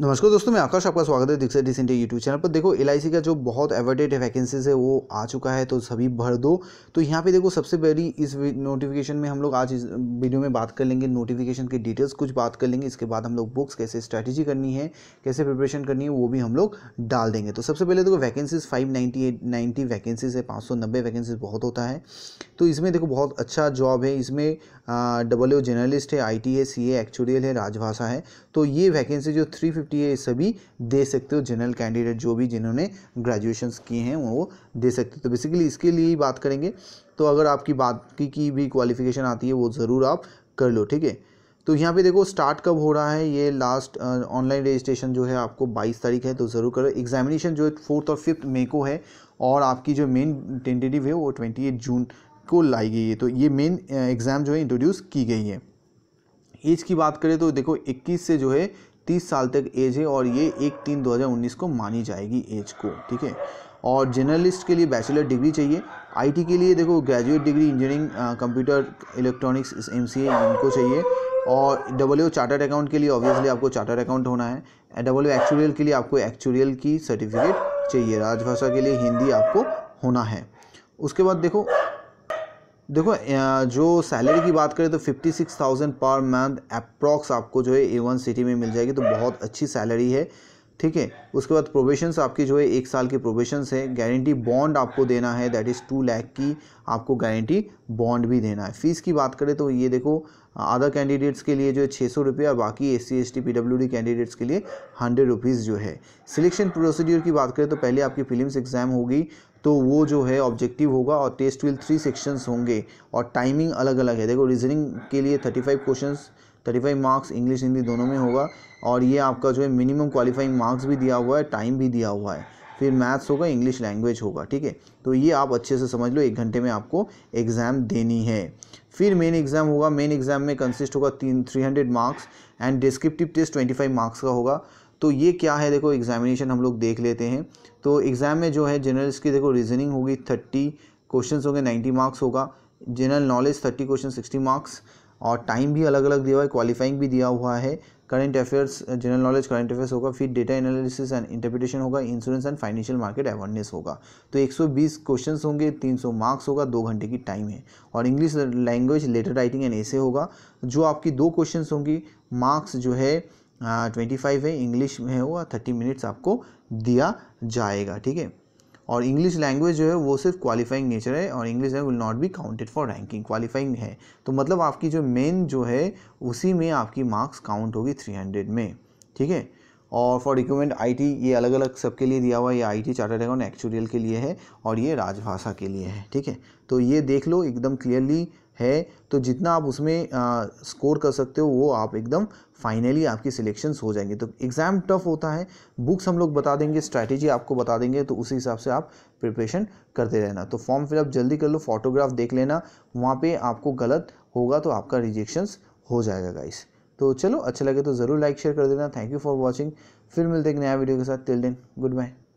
नमस्कार दोस्तों मैं आकाश आपका स्वागत है दीक्षा डिस इंडिया यूट्यूब चैनल पर देखो एल का जो बहुत एवर्टेड वैकेंसीज है वो आ चुका है तो सभी भर दो तो यहाँ पे देखो सबसे पहली इस नोटिफिकेशन में हम लोग आज इस वीडियो में बात कर लेंगे नोटिफिकेशन के डिटेल्स कुछ बात कर लेंगे इसके बाद हम लोग बुक्स कैसे स्ट्रैटेजी करनी है कैसे प्रिपरेशन करनी है वो भी हम लोग डाल देंगे तो सबसे पहले देखो वैकेंसीज फाइव नाइन्टी वैकेंसीज है पाँच सौ नब्बे वैकेंसीज बहुत होता है तो इसमें देखो बहुत अच्छा जॉब है इसमें डब्ल्यू जर्नलिस्ट है आई टी है सी एक्चुरियल है राजभाषा है तो ये वैकेंसी जो थ्री फिफ्टी है सभी दे सकते हो जनरल कैंडिडेट जो भी जिन्होंने ग्रेजुएशन किए हैं वो दे सकते हो तो बेसिकली इसके लिए ही बात करेंगे तो अगर आपकी बात की, की भी क्वालिफिकेशन आती है वो ज़रूर आप कर लो ठीक है तो यहाँ पे देखो स्टार्ट कब हो रहा है ये लास्ट ऑनलाइन रजिस्ट्रेशन जो है आपको 22 तारीख है तो ज़रूर करो एग्जामिनेशन जो है फोर्थ और फिफ्थ मे को है और आपकी जो मेन टेंटेटिव है वो 28 जून को लाई गई है तो ये मेन एग्ज़ाम जो है इंट्रोड्यूस की गई है एज की बात करें तो देखो 21 से जो है तीस साल तक एज है और ये एक तीन दो हज़ार उन्नीस को मानी जाएगी एज को ठीक है और जर्नलिस्ट के लिए बैचलर डिग्री चाहिए आईटी के लिए देखो graduate degree engineering computer electronics M C इनको चाहिए और डब्ल्यू चार्टर्ड अकाउंट के लिए ऑब्वियसली आपको चार्टर्ड अकाउंट होना है डब्ल्यू एक्चुरियल के लिए आपको एक्चुरियल की सर्टिफिकेट चाहिए राजभाषा के लिए हिंदी आपको होना है उसके बाद देखो देखो जो सैलरी की बात करें तो fifty six thousand per month approx आपको जो है ए वन सिटी में मिल जाएगी तो बहुत अच्छी सैलरी है ठीक है उसके बाद प्रोबेशंस आपकी जो है एक साल की प्रोबेशंस है गारंटी बॉन्ड आपको देना है दैट इज़ टू लैख की आपको गारंटी बॉन्ड भी देना है फ़ीस की बात करें तो ये देखो अदर कैंडिडेट्स के लिए जो है छः सौ रुपये और बाकी S C S T P W D candidates के लिए हंड्रेड रुपीज़ जो है सिलेक्शन प्रोसीड्यूर की बात करें तो पहले आपकी फिल्म एग्ज़ाम होगी तो वो जो है ऑब्जेक्टिव होगा और टेस्ट विल थ्री सेक्शंस होंगे और टाइमिंग अलग अलग है देखो रीजनिंग के लिए thirty five question thirty five marks English Hindi दोनों में होगा और ये आपका जो है मिनिमम क्वालिफाइंग मार्क्स भी दिया हुआ है टाइम भी दिया हुआ है फिर मैथ्स होगा इंग्लिश लैंग्वेज होगा ठीक है तो ये आप अच्छे से समझ लो एक घंटे में आपको एग्ज़ाम देनी है फिर मेन एग्ज़ाम होगा मेन एग्ज़ाम में कंसिस्ट होगा तीन three hundred marks and descriptive test twenty five marks का होगा तो ये क्या है देखो एग्जामिनेशन हम लोग देख लेते हैं तो एग्ज़ाम में जो है जनरल इसकी देखो रीजनिंग होगी थर्टी क्वेश्चन होंगे नाइन्टी मार्क्स होगा general knowledge thirty question sixty marks और टाइम भी अलग अलग दिया हुआ है क्वालिफाइंग भी दिया हुआ है current affairs general knowledge current affairs होगा फिर डेटा एनालिसिस एंड इंटरप्रिटेशन होगा insurance and financial market awareness होगा तो 120 क्वेश्चंस होंगे 300 मार्क्स होगा दो घंटे की टाइम है और English language letter writing and ऐसे होगा जो आपकी दो क्वेश्चन होंगी मार्क्स जो है ट्वेंटी हाँ, फाइव है इंग्लिश में हुआ थर्टी मिनट्स आपको दिया जाएगा ठीक है और इंग्लिश लैंग्वेज जो है वो सिर्फ क्वालिफाइंग नेचर है और English will not be counted for ranking qualifying है तो मतलब आपकी जो मेन जो है उसी में आपकी मार्क्स काउंट होगी थ्री हंड्रेड में ठीक है और फॉर रिक्रूटमेंट आईटी ये अलग अलग सबके लिए दिया हुआ है ये टी चार्टर्ड अकाउंट एक्चुरियल के लिए है और ये राजभाषा के लिए है ठीक है तो ये देख लो एकदम क्लियरली है तो जितना आप उसमें स्कोर कर सकते हो वो आप एकदम फाइनली आपकी सिलेक्शंस हो जाएंगे तो एग्ज़ाम टफ होता है बुक्स हम लोग बता देंगे स्ट्रैटेजी आपको बता देंगे तो उसी हिसाब से आप प्रिपरेशन करते रहना तो फॉर्म फिलअप जल्दी कर लो फोटोग्राफ देख लेना वहाँ पर आपको गलत होगा तो आपका रिजेक्शंस हो जाएगा गाइस तो चलो अच्छा लगे तो ज़रूर लाइक शेयर कर देना थैंक यू फॉर वॉचिंग फिर मिलते हैं एक नया वीडियो के साथ टिल देन गुड बाय